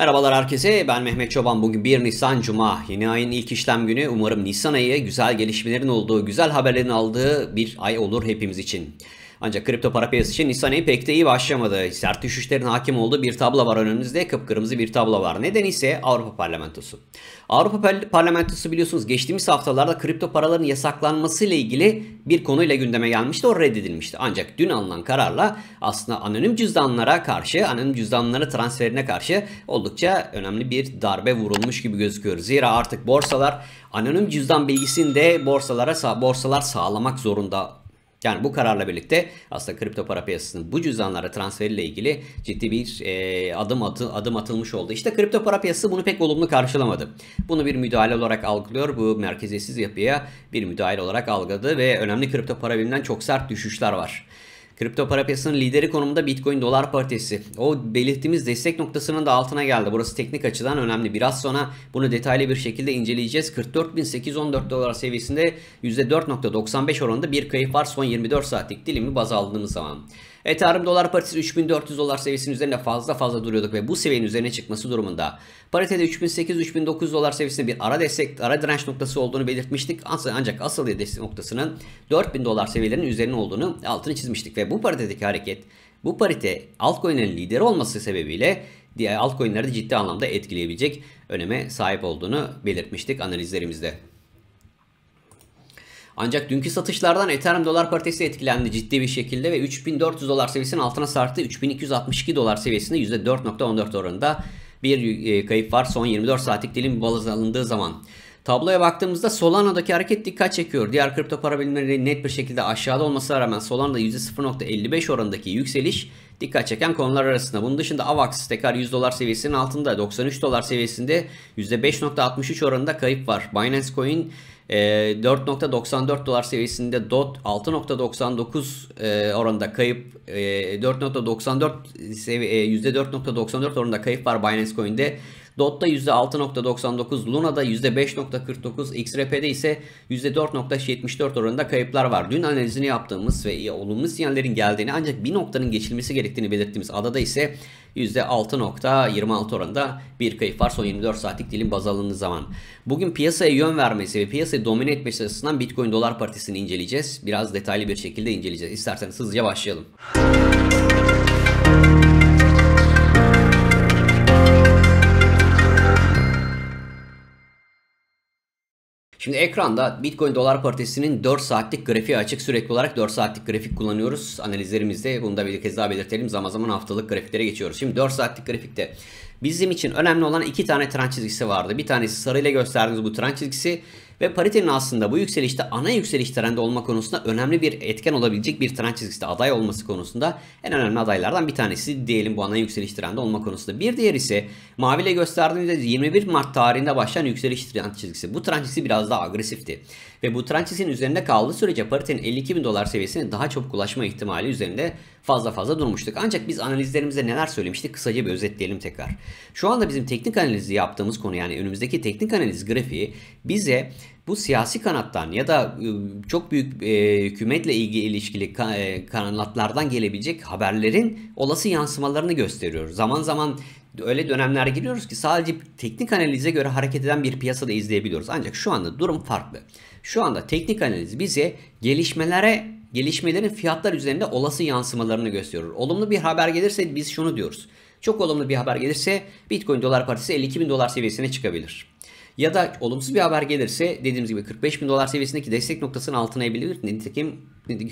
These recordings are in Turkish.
Merhabalar herkese ben Mehmet Çoban bugün 1 Nisan Cuma yeni ayın ilk işlem günü umarım Nisan ayı güzel gelişmelerin olduğu güzel haberlerin aldığı bir ay olur hepimiz için. Ancak kripto para piyasası için Nisan ayı pek de iyi başlamadı. Sert düşüşlerin hakim olduğu bir tablo var önümüzde. Kıpkırmızı bir tablo var. Neden ise Avrupa Parlamentosu. Avrupa Parlamentosu biliyorsunuz geçtiğimiz haftalarda kripto paraların yasaklanması ile ilgili bir konuyla gündeme gelmişti. O reddedilmişti. Ancak dün alınan kararla aslında anonim cüzdanlara karşı, anonim cüzdanlara transferine karşı oldukça önemli bir darbe vurulmuş gibi gözüküyor. Zira artık borsalar anonim cüzdan bilgisini de borsalara borsalar sağlamak zorunda yani bu kararla birlikte aslında kripto para piyasasının bu cüzdanlara transferiyle ilgili ciddi bir e, adım atı, adım atılmış oldu. İşte kripto para piyasası bunu pek olumlu karşılamadı. Bunu bir müdahale olarak algılıyor. Bu merkeziyetsiz yapıya bir müdahale olarak algıladı ve önemli kripto para biriminden çok sert düşüşler var. Kripto para piyasasının lideri konumunda Bitcoin dolar paritesi. O belirttiğimiz destek noktasının da altına geldi. Burası teknik açıdan önemli. Biraz sonra bunu detaylı bir şekilde inceleyeceğiz. 44.814 dolar seviyesinde %4.95 oranında bir kayıp var son 24 saatlik dilimi baz aldığımız zaman. Ethereum dolar paritesi 3400 dolar seviyesinin üzerinde fazla fazla duruyorduk ve bu seviyenin üzerine çıkması durumunda paritede 3800-3900 dolar seviyesinde bir ara destek, ara direnç noktası olduğunu belirtmiştik. Ancak asıl destek noktasının 4000 dolar seviyelerinin üzerine olduğunu altını çizmiştik ve bu paritedeki hareket bu parite altcoin'lerin lideri olması sebebiyle diğer altcoin'leri de ciddi anlamda etkileyebilecek öneme sahip olduğunu belirtmiştik analizlerimizde. Ancak dünkü satışlardan Ethereum dolar paritesi etkilendi ciddi bir şekilde ve 3400 dolar seviyesinin altına sarktı. 3262 dolar seviyesinde %4.14 oranında bir e, kayıp var son 24 saatlik dilim baz alındığı zaman. Tabloya baktığımızda Solana'daki hareket dikkat çekiyor. Diğer kripto para birimleri net bir şekilde aşağıda olmasına rağmen Solana'da %0.55 oranındaki yükseliş dikkat çeken konular arasında. Bunun dışında AVAX tekrar 100 dolar seviyesinin altında 93 dolar seviyesinde %5.63 oranında kayıp var. Binance Coin 4.94 ee, dolar seviyesinde DOT 6.99 e, oranında kayıp 4.94 e, %4.94 e, oranında kayıp var Binance Coin'de. Dot'ta %6.99, Luna'da %5.49, XRP'de ise %4.74 oranında kayıplar var. Dün analizini yaptığımız ve olumlu sinyallerin geldiğini ancak bir noktanın geçilmesi gerektiğini belirttiğimiz adada ise %6.26 oranında bir kayıp var son 24 saatlik dilim baz alındığı zaman. Bugün piyasaya yön vermesi ve piyasayı domine etmesi açısından Bitcoin dolar partisini inceleyeceğiz. Biraz detaylı bir şekilde inceleyeceğiz. İsterseniz hızlıca başlayalım. Şimdi ekranda Bitcoin dolar paritesinin 4 saatlik grafiği açık. Sürekli olarak 4 saatlik grafik kullanıyoruz. Analizlerimizde bunu da bir kez daha belirtelim. Zaman zaman haftalık grafiklere geçiyoruz. Şimdi 4 saatlik grafikte bizim için önemli olan iki tane trend çizgisi vardı. Bir tanesi sarıyla gösterdiğimiz bu trend çizgisi. Ve paritenin aslında bu yükselişte ana yükseliş trendi olma konusunda önemli bir etken olabilecek bir trend çizgisi aday olması konusunda en önemli adaylardan bir tanesi diyelim bu ana yükseliş trendi olma konusunda. Bir diğer ise maviyle gösterdiğimizde 21 Mart tarihinde başlayan yükseliş trend çizgisi. Bu trend çizgisi biraz daha agresifti. Ve bu trend çizgisinin üzerinde kaldığı sürece paritenin 52 bin dolar seviyesine daha çabuk ulaşma ihtimali üzerinde fazla fazla durmuştuk. Ancak biz analizlerimize neler söylemiştik kısaca bir özetleyelim tekrar. Şu anda bizim teknik analizi yaptığımız konu yani önümüzdeki teknik analiz grafiği bize bu siyasi kanattan ya da ıı, çok büyük e, hükümetle ilgili ilişkili ka, kanatlardan gelebilecek haberlerin olası yansımalarını gösteriyor. Zaman zaman öyle dönemler giriyoruz ki sadece teknik analize göre hareket eden bir piyasa da izleyebiliyoruz. Ancak şu anda durum farklı. Şu anda teknik analiz bize gelişmelere gelişmelerin fiyatlar üzerinde olası yansımalarını gösteriyor. Olumlu bir haber gelirse biz şunu diyoruz. Çok olumlu bir haber gelirse Bitcoin dolar paritesi 52 bin dolar seviyesine çıkabilir. Ya da olumsuz bir haber gelirse dediğimiz gibi 45 bin dolar seviyesindeki destek noktasının altına ebilir. Nitekim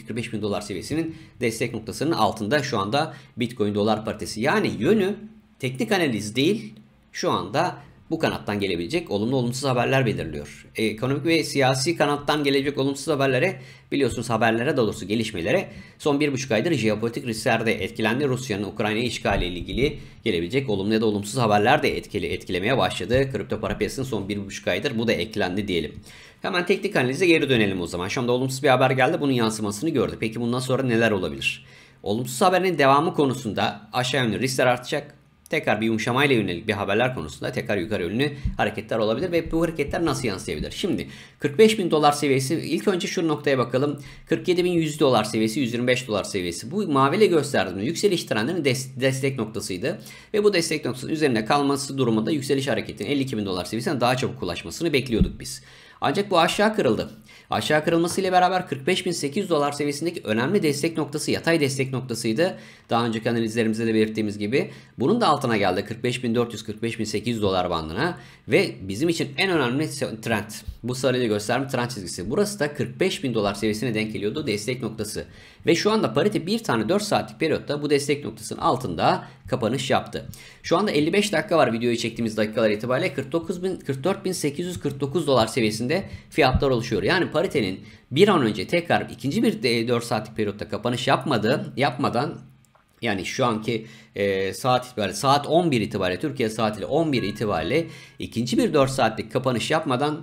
45 bin dolar seviyesinin destek noktasının altında şu anda Bitcoin dolar paritesi. Yani yönü teknik analiz değil şu anda bu kanattan gelebilecek olumlu olumsuz haberler belirliyor. E, ekonomik ve siyasi kanattan gelecek olumsuz haberlere biliyorsunuz haberlere dolusu gelişmelere son bir buçuk aydır jeopolitik risklerde etkilendi. Rusya'nın Ukrayna işgaliyle ilgili gelebilecek olumlu ya da olumsuz haberler de etkili, etkilemeye başladı. Kripto para piyasasının son bir buçuk aydır bu da eklendi diyelim. Hemen teknik analize geri dönelim o zaman. Şam'da olumsuz bir haber geldi bunun yansımasını gördü. Peki bundan sonra neler olabilir? Olumsuz haberin devamı konusunda aşağı yönlü riskler artacak tekrar bir yumuşamayla yönelik bir haberler konusunda tekrar yukarı yönlü hareketler olabilir ve bu hareketler nasıl yansıyabilir? Şimdi 45 bin dolar seviyesi ilk önce şu noktaya bakalım. 47 bin 100 dolar seviyesi 125 dolar seviyesi. Bu maviyle gösterdiğimiz yükseliş trendinin des destek noktasıydı. Ve bu destek noktasının üzerinde kalması durumunda yükseliş hareketinin 52 bin dolar seviyesine daha çabuk ulaşmasını bekliyorduk biz. Ancak bu aşağı kırıldı. Aşağı kırılmasıyla beraber 45.800 dolar seviyesindeki önemli destek noktası yatay destek noktasıydı. Daha önceki analizlerimizde de belirttiğimiz gibi. Bunun da altına geldi 45.400-45.800 dolar bandına ve bizim için en önemli trend. Bu sarıyla gösterme trend çizgisi. Burası da 45.000 dolar seviyesine denk geliyordu destek noktası. Ve şu anda parite bir tane 4 saatlik periyotta bu destek noktasının altında kapanış yaptı. Şu anda 55 dakika var videoyu çektiğimiz dakikalar itibariyle 44.849 dolar seviyesinde fiyatlar oluşuyor. Yani paritenin bir an önce tekrar ikinci bir 4 e, saatlik periyotta kapanış yapmadı, yapmadan yani şu anki e, saat itibariyle saat 11 itibariyle Türkiye saatiyle 11 itibariyle ikinci bir 4 saatlik kapanış yapmadan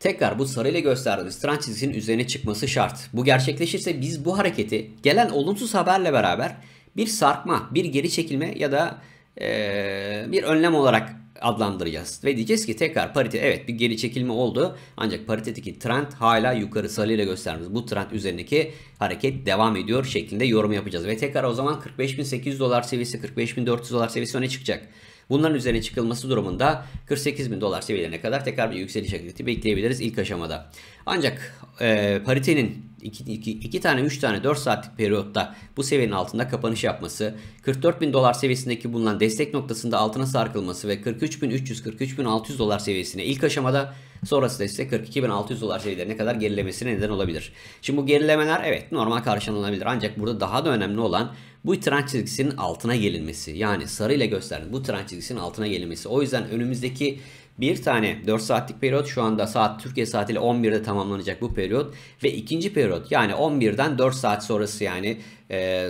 tekrar bu sarıyla gösterdiğimiz trend çizgisinin üzerine çıkması şart. Bu gerçekleşirse biz bu hareketi gelen olumsuz haberle beraber bir sarkma, bir geri çekilme ya da e, bir önlem olarak adlandıracağız. Ve diyeceğiz ki tekrar parite evet bir geri çekilme oldu. Ancak paritedeki trend hala yukarı sarıyla göstermemiz. Bu trend üzerindeki hareket devam ediyor şeklinde yorum yapacağız. Ve tekrar o zaman 45.800 dolar seviyesi 45.400 dolar seviyesi öne çıkacak. Bunların üzerine çıkılması durumunda 48 bin dolar seviyelerine kadar tekrar bir yükseliş hareketi bekleyebiliriz ilk aşamada. Ancak e, paritenin 2 tane 3 tane 4 saatlik periyotta bu seviyenin altında kapanış yapması, 44 bin dolar seviyesindeki bulunan destek noktasında altına sarkılması ve 43.300-43.600 dolar seviyesine ilk aşamada sonrası da ise 42.600 dolar seviyelerine kadar gerilemesine neden olabilir. Şimdi bu gerilemeler evet normal karşılanabilir ancak burada daha da önemli olan bu trend çizgisinin altına gelinmesi. Yani sarı ile gösterdim bu trend çizgisinin altına gelinmesi. O yüzden önümüzdeki bir tane 4 saatlik periyot şu anda saat Türkiye saatiyle 11'de tamamlanacak bu periyot. Ve ikinci periyot yani 11'den 4 saat sonrası yani e,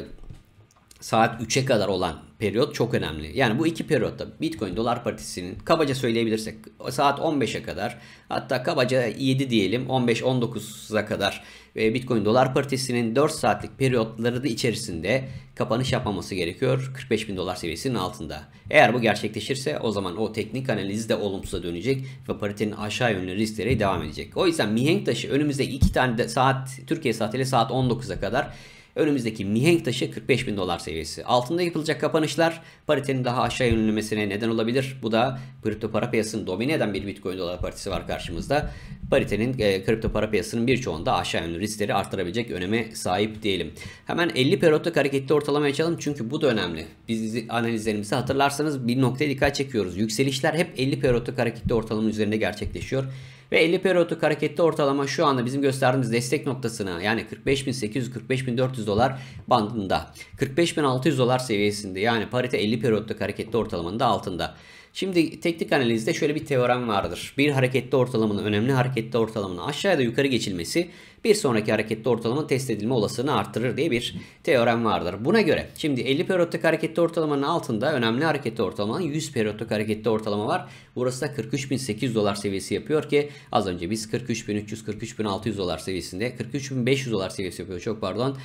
saat 3'e kadar olan periyot çok önemli. Yani bu iki periyotta Bitcoin dolar paritesinin kabaca söyleyebilirsek saat 15'e kadar hatta kabaca 7 diyelim 15-19'a kadar e, Bitcoin dolar paritesinin 4 saatlik periyotları da içerisinde kapanış yapmaması gerekiyor 45 bin dolar seviyesinin altında. Eğer bu gerçekleşirse o zaman o teknik analiz de olumsuza dönecek ve paritenin aşağı yönlü riskleri devam edecek. O yüzden mihenk taşı önümüzde 2 tane de saat Türkiye saatiyle saat 19'a kadar Önümüzdeki mihenk taşı 45 bin dolar seviyesi. Altında yapılacak kapanışlar paritenin daha aşağı yönlülmesine neden olabilir. Bu da kripto para piyasasını domine eden bir Bitcoin dolar paritesi var karşımızda. Paritenin e, kripto para piyasının birçoğunda aşağı yönlü riskleri arttırabilecek öneme sahip diyelim. Hemen 50 periyotlık hareketli ortalama açalım çünkü bu da önemli. Biz analizlerimizi hatırlarsanız bir noktaya dikkat çekiyoruz. Yükselişler hep 50 periyotlu hareketli ortalamanın üzerinde gerçekleşiyor. Ve 50 periyotlu hareketli ortalama şu anda bizim gösterdiğimiz destek noktasına yani 45.800-45.400 dolar bandında. 45.600 dolar seviyesinde yani parite 50 periyotlu hareketli ortalamanın da altında. Şimdi teknik analizde şöyle bir teorem vardır. Bir hareketli ortalamanın önemli hareketli ortalamanın aşağıya da yukarı geçilmesi bir sonraki harekette ortalamanın test edilme olasılığını artırır diye bir teorem vardır. Buna göre şimdi 50 periyotlık harekette ortalamanın altında önemli harekette ortalamanın 100 periyotluk harekette ortalama var. Burası da 43.800 dolar seviyesi yapıyor ki az önce biz 43.300 43.600 dolar seviyesinde 43.500 dolar seviyesi yapıyor çok pardon.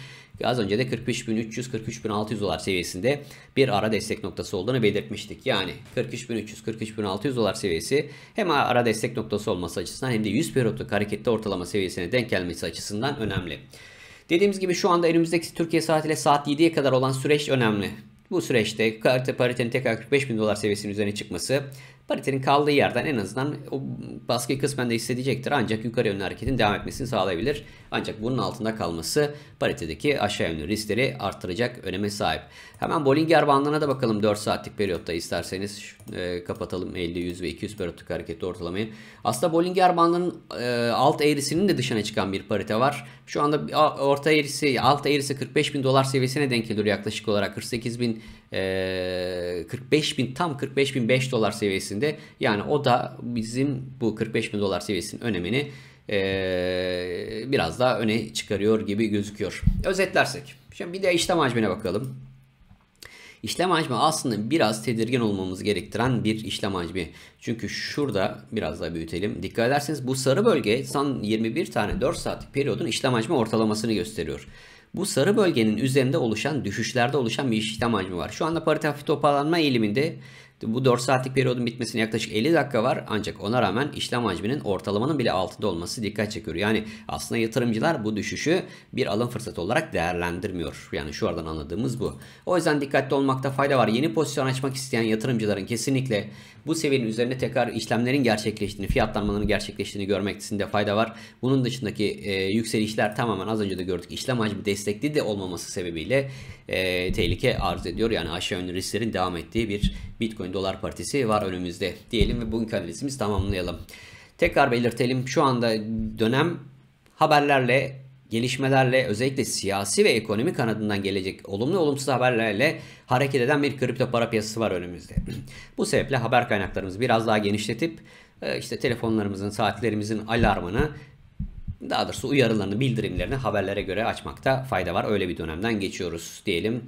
Az önce de 45.300 43.600 dolar seviyesinde bir ara destek noktası olduğunu belirtmiştik. Yani 43.300 43.600 dolar seviyesi hem ara destek noktası olması açısından hem de 100 periyotlu harekette ortalama seviyesine denk gelmesi açısından önemli. Dediğimiz gibi şu anda önümüzdeki Türkiye saatiyle saat 7'ye kadar olan süreç önemli. Bu süreçte kripto paritenin tekrar 45 bin dolar seviyesinin üzerine çıkması paritenin kaldığı yerden en azından o baskıyı kısmen de hissedecektir. Ancak yukarı yönlü hareketin devam etmesini sağlayabilir. Ancak bunun altında kalması paritedeki aşağı yönlü riskleri arttıracak öneme sahip. Hemen Bollinger bandına da bakalım 4 saatlik periyotta isterseniz e, kapatalım 50, 100 ve 200 periyotlu hareketli ortalamayı. Aslında Bollinger bandının e, alt eğrisinin de dışına çıkan bir parite var. Şu anda orta eğrisi, alt eğrisi 45 bin dolar seviyesine denk geliyor yaklaşık olarak 48 bin, e, 45 bin tam 45 bin 5 dolar seviyesinde seviyesinde. Yani o da bizim bu 45 bin dolar seviyesinin önemini ee, biraz daha öne çıkarıyor gibi gözüküyor. Özetlersek. Şimdi bir de işlem hacmine bakalım. İşlem hacmi aslında biraz tedirgin olmamız gerektiren bir işlem hacmi. Çünkü şurada biraz daha büyütelim. Dikkat ederseniz bu sarı bölge son 21 tane 4 saatlik periyodun işlem hacmi ortalamasını gösteriyor. Bu sarı bölgenin üzerinde oluşan düşüşlerde oluşan bir işlem hacmi var. Şu anda parite hafif toparlanma eğiliminde bu 4 saatlik periyodun bitmesine yaklaşık 50 dakika var ancak ona rağmen işlem hacminin ortalamanın bile altında olması dikkat çekiyor. Yani aslında yatırımcılar bu düşüşü bir alım fırsatı olarak değerlendirmiyor. Yani şu aradan anladığımız bu. O yüzden dikkatli olmakta fayda var. Yeni pozisyon açmak isteyen yatırımcıların kesinlikle bu seviyenin üzerine tekrar işlemlerin gerçekleştiğini, fiyatlanmanın gerçekleştiğini görmektesinde fayda var. Bunun dışındaki e, yükselişler tamamen az önce de gördük. İşlem hacmi destekli de olmaması sebebiyle e, tehlike arz ediyor. Yani aşağı yönlü risklerin devam ettiği bir Bitcoin dolar partisi var önümüzde diyelim ve bugünkü analizimizi tamamlayalım. Tekrar belirtelim şu anda dönem haberlerle gelişmelerle özellikle siyasi ve ekonomi kanadından gelecek olumlu olumsuz haberlerle hareket eden bir kripto para piyasası var önümüzde. Bu sebeple haber kaynaklarımızı biraz daha genişletip e, işte telefonlarımızın, saatlerimizin alarmını daha doğrusu uyarılarını, bildirimlerini haberlere göre açmakta fayda var. Öyle bir dönemden geçiyoruz diyelim.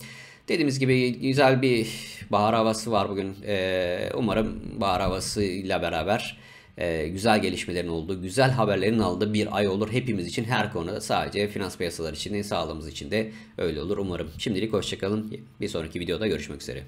Dediğimiz gibi güzel bir bahar havası var bugün. E, umarım bahar havasıyla beraber ee, güzel gelişmelerin olduğu, güzel haberlerin aldığı bir ay olur hepimiz için her konuda sadece finans piyasaları için değil, sağlığımız için de öyle olur umarım. Şimdilik hoşçakalın. Bir sonraki videoda görüşmek üzere.